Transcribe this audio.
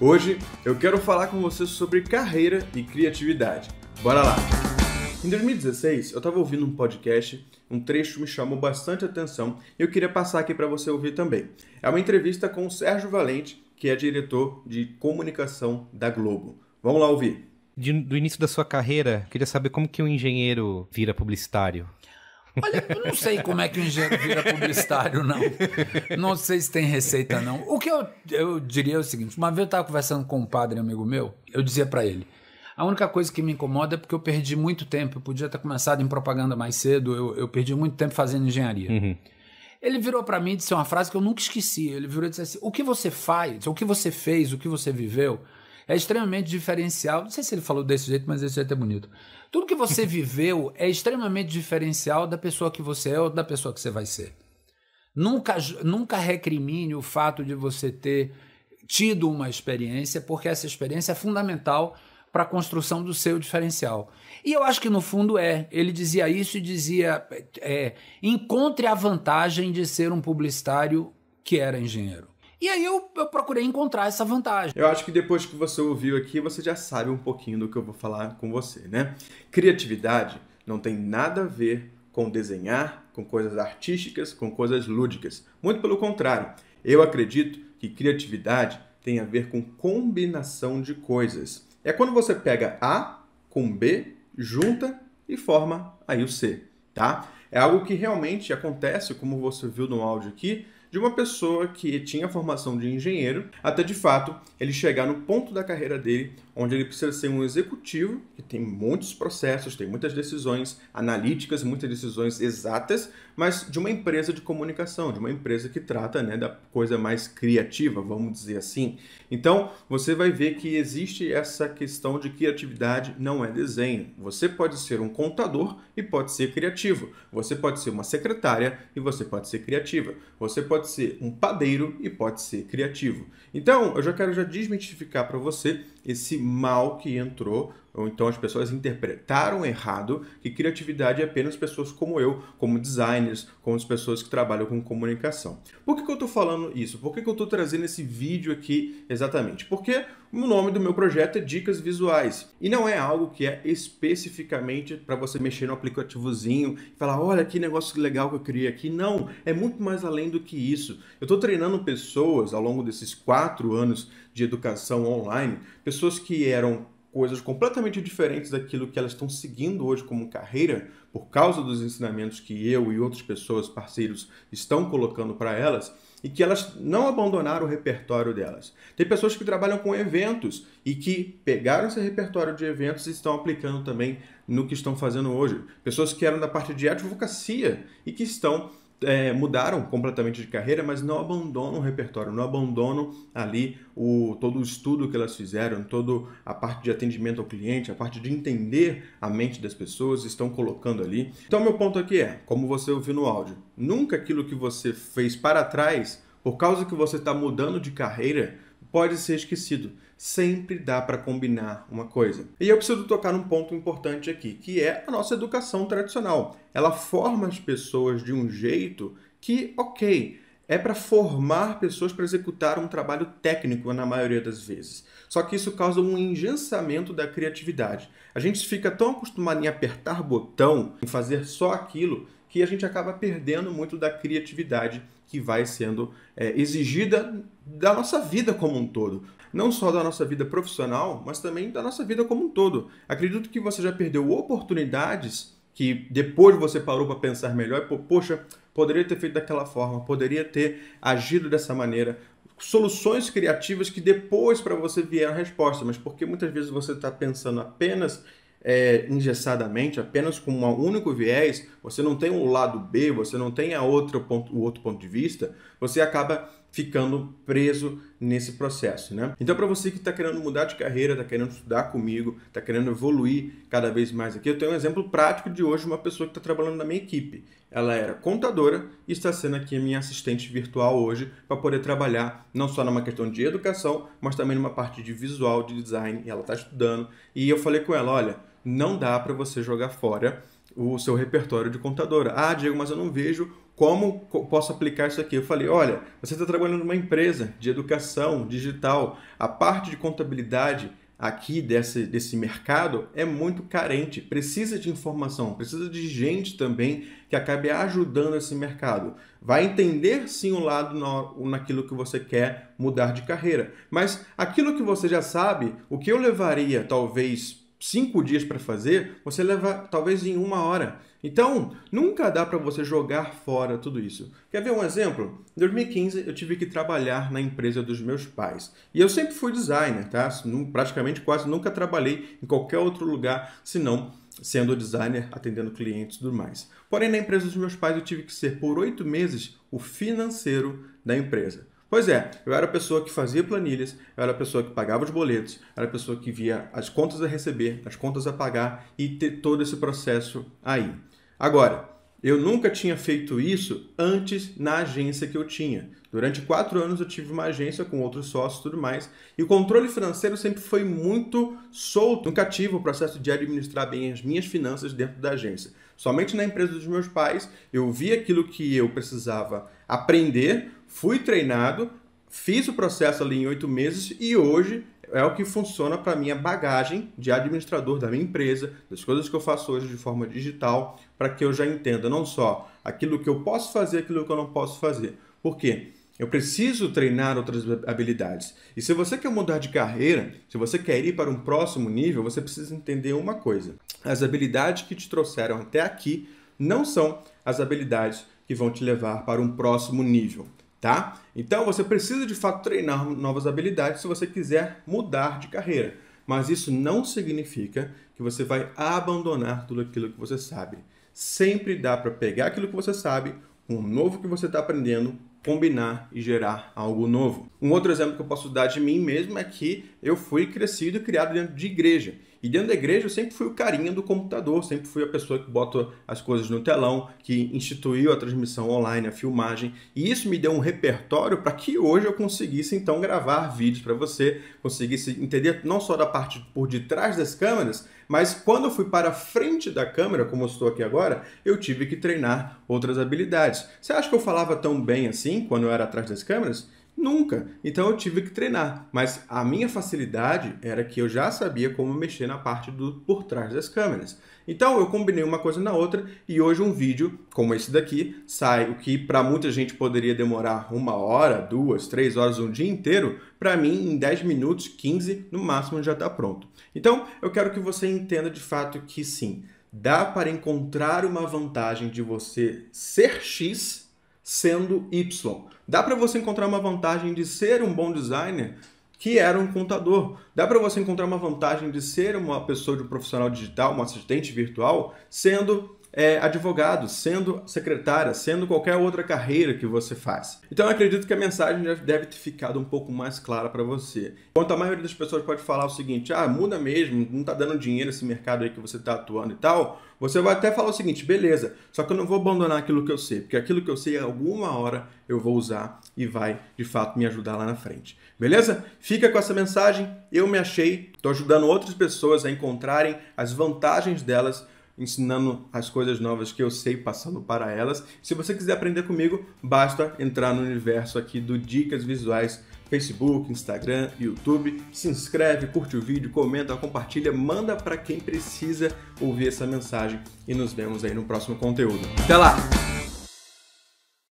Hoje eu quero falar com você sobre carreira e criatividade. Bora lá! Em 2016, eu estava ouvindo um podcast, um trecho me chamou bastante atenção e eu queria passar aqui para você ouvir também. É uma entrevista com o Sérgio Valente, que é diretor de comunicação da Globo. Vamos lá ouvir. De, do início da sua carreira, queria saber como que um engenheiro vira publicitário. Olha, eu não sei como é que o engenheiro vira publicitário, não. Não sei se tem receita, não. O que eu, eu diria é o seguinte: uma vez eu estava conversando com um padre amigo meu, eu dizia para ele. A única coisa que me incomoda é porque eu perdi muito tempo. Eu podia ter começado em propaganda mais cedo, eu, eu perdi muito tempo fazendo engenharia. Uhum. Ele virou para mim e disse uma frase que eu nunca esqueci. Ele virou e disse assim: O que você faz, o que você fez, o que você viveu, é extremamente diferencial. Não sei se ele falou desse jeito, mas esse jeito é bonito. Tudo que você viveu é extremamente diferencial da pessoa que você é ou da pessoa que você vai ser. Nunca, nunca recrimine o fato de você ter tido uma experiência, porque essa experiência é fundamental para a construção do seu diferencial. E eu acho que no fundo é. Ele dizia isso e dizia: é, é encontre a vantagem de ser um publicitário que era engenheiro. E aí eu, eu, procurei encontrar essa vantagem. Eu acho que depois que você ouviu aqui, você já sabe um pouquinho do que eu vou falar com você, né? Criatividade não tem nada a ver com desenhar, com coisas artísticas, com coisas lúdicas. Muito pelo contrário, eu acredito que criatividade tem a ver com combinação de coisas. É quando você pega A com B, junta e forma aí o C, tá? É algo que realmente acontece, como você viu no áudio aqui, de uma pessoa que tinha formação de engenheiro até de fato ele chegar no ponto da carreira dele onde ele precisa ser um executivo que tem muitos processos, tem muitas decisões analíticas, muitas decisões exatas, mas de uma empresa de comunicação, de uma empresa que trata né, da coisa mais criativa, vamos dizer assim. Então você vai ver que existe essa questão de criatividade não é desenho. Você pode ser um contador e pode ser criativo. Você pode ser uma secretária e você pode ser criativa. Você pode pode ser um padeiro e pode ser criativo. Então, eu já quero já desmistificar para você esse mal que entrou ou então as pessoas interpretaram errado que criatividade é apenas pessoas como eu, como designers, como as pessoas que trabalham com comunicação. Por que, que eu estou falando isso? Por que, que eu estou trazendo esse vídeo aqui exatamente? Porque o nome do meu projeto é Dicas Visuais e não é algo que é especificamente para você mexer no aplicativozinho e falar: olha que negócio legal que eu criei aqui. Não, é muito mais além do que isso. Eu estou treinando pessoas ao longo desses quatro anos de educação online, pessoas que eram coisas completamente diferentes daquilo que elas estão seguindo hoje como carreira, por causa dos ensinamentos que eu e outras pessoas, parceiros, estão colocando para elas, e que elas não abandonaram o repertório delas. Tem pessoas que trabalham com eventos e que pegaram esse repertório de eventos e estão aplicando também no que estão fazendo hoje. Pessoas que eram da parte de advocacia e que estão é, mudaram completamente de carreira, mas não abandonam o repertório, não abandonam ali o, todo o estudo que elas fizeram, toda a parte de atendimento ao cliente, a parte de entender a mente das pessoas, estão colocando ali. Então, meu ponto aqui é, como você ouviu no áudio, nunca aquilo que você fez para trás, por causa que você está mudando de carreira, pode ser esquecido. Sempre dá para combinar uma coisa. E eu preciso tocar num ponto importante aqui, que é a nossa educação tradicional. Ela forma as pessoas de um jeito que, ok, é para formar pessoas para executar um trabalho técnico na maioria das vezes. Só que isso causa um engensamento da criatividade. A gente fica tão acostumado em apertar botão, em fazer só aquilo, que a gente acaba perdendo muito da criatividade que vai sendo é, exigida da nossa vida como um todo. Não só da nossa vida profissional, mas também da nossa vida como um todo. Acredito que você já perdeu oportunidades que depois você parou para pensar melhor, e, poxa, poderia ter feito daquela forma, poderia ter agido dessa maneira, soluções criativas que depois para você vieram a resposta, mas porque muitas vezes você está pensando apenas é, engessadamente, apenas com um único viés, você não tem o um lado B, você não tem a outro ponto, o outro ponto de vista, você acaba ficando preso nesse processo, né? Então, para você que está querendo mudar de carreira, está querendo estudar comigo, está querendo evoluir cada vez mais aqui, eu tenho um exemplo prático de hoje, uma pessoa que está trabalhando na minha equipe. Ela era contadora e está sendo aqui a minha assistente virtual hoje para poder trabalhar não só numa questão de educação, mas também numa parte de visual, de design. e ela está estudando e eu falei com ela, olha, não dá para você jogar fora o seu repertório de contadora. Ah, Diego, mas eu não vejo como posso aplicar isso aqui. Eu falei, olha, você está trabalhando numa empresa de educação digital, a parte de contabilidade aqui desse, desse mercado é muito carente, precisa de informação, precisa de gente também que acabe ajudando esse mercado. Vai entender sim o lado naquilo que você quer mudar de carreira, mas aquilo que você já sabe, o que eu levaria talvez cinco dias para fazer, você leva talvez em uma hora. Então, nunca dá para você jogar fora tudo isso. Quer ver um exemplo? Em 2015, eu tive que trabalhar na empresa dos meus pais. E eu sempre fui designer, tá? Praticamente quase nunca trabalhei em qualquer outro lugar, senão sendo designer, atendendo clientes e tudo mais. Porém, na empresa dos meus pais, eu tive que ser por oito meses o financeiro da empresa. Pois é, eu era a pessoa que fazia planilhas, eu era a pessoa que pagava os boletos, era a pessoa que via as contas a receber, as contas a pagar e ter todo esse processo aí. Agora, eu nunca tinha feito isso antes na agência que eu tinha. Durante quatro anos eu tive uma agência com outros sócios e tudo mais. E o controle financeiro sempre foi muito solto, nunca tive o processo de administrar bem as minhas finanças dentro da agência. Somente na empresa dos meus pais eu via aquilo que eu precisava aprender, fui treinado, fiz o processo ali em oito meses e hoje é o que funciona para minha bagagem de administrador da minha empresa, das coisas que eu faço hoje de forma digital, para que eu já entenda não só aquilo que eu posso fazer, aquilo que eu não posso fazer. Por quê? Eu preciso treinar outras habilidades. E se você quer mudar de carreira, se você quer ir para um próximo nível, você precisa entender uma coisa: as habilidades que te trouxeram até aqui não são as habilidades que vão te levar para um próximo nível, tá? Então você precisa de fato treinar novas habilidades se você quiser mudar de carreira, mas isso não significa que você vai abandonar tudo aquilo que você sabe. Sempre dá para pegar aquilo que você sabe, com o novo que você está aprendendo, combinar e gerar algo novo. Um outro exemplo que eu posso dar de mim mesmo é que eu fui crescido e criado dentro de igreja. E dentro da igreja eu sempre fui o carinha do computador, sempre fui a pessoa que bota as coisas no telão, que instituiu a transmissão online, a filmagem. E isso me deu um repertório para que hoje eu conseguisse então gravar vídeos para você, conseguisse entender não só da parte por detrás das câmeras, mas quando eu fui para frente da câmera, como eu estou aqui agora, eu tive que treinar outras habilidades. Você acha que eu falava tão bem assim quando eu era atrás das câmeras? Nunca. Então eu tive que treinar. Mas a minha facilidade era que eu já sabia como mexer na parte do por trás das câmeras. Então eu combinei uma coisa na outra e hoje um vídeo como esse daqui sai o que para muita gente poderia demorar uma hora, duas, três horas, um dia inteiro. Para mim, em 10 minutos, 15 no máximo já está pronto. Então eu quero que você entenda de fato que sim, dá para encontrar uma vantagem de você ser X sendo Y. Dá para você encontrar uma vantagem de ser um bom designer que era um contador. Dá para você encontrar uma vantagem de ser uma pessoa de um profissional digital, um assistente virtual, sendo é, advogado, sendo secretária, sendo qualquer outra carreira que você faz. Então eu acredito que a mensagem já deve ter ficado um pouco mais clara para você. Enquanto a maioria das pessoas pode falar o seguinte, ah, muda mesmo, não está dando dinheiro esse mercado aí que você está atuando e tal, você vai até falar o seguinte, beleza, só que eu não vou abandonar aquilo que eu sei, porque aquilo que eu sei, alguma hora eu vou usar e vai, de fato, me ajudar lá na frente. Beleza? Fica com essa mensagem, eu me achei, estou ajudando outras pessoas a encontrarem as vantagens delas ensinando as coisas novas que eu sei, passando para elas. Se você quiser aprender comigo, basta entrar no universo aqui do Dicas Visuais Facebook, Instagram, YouTube. Se inscreve, curte o vídeo, comenta, compartilha, manda para quem precisa ouvir essa mensagem e nos vemos aí no próximo conteúdo. Até lá.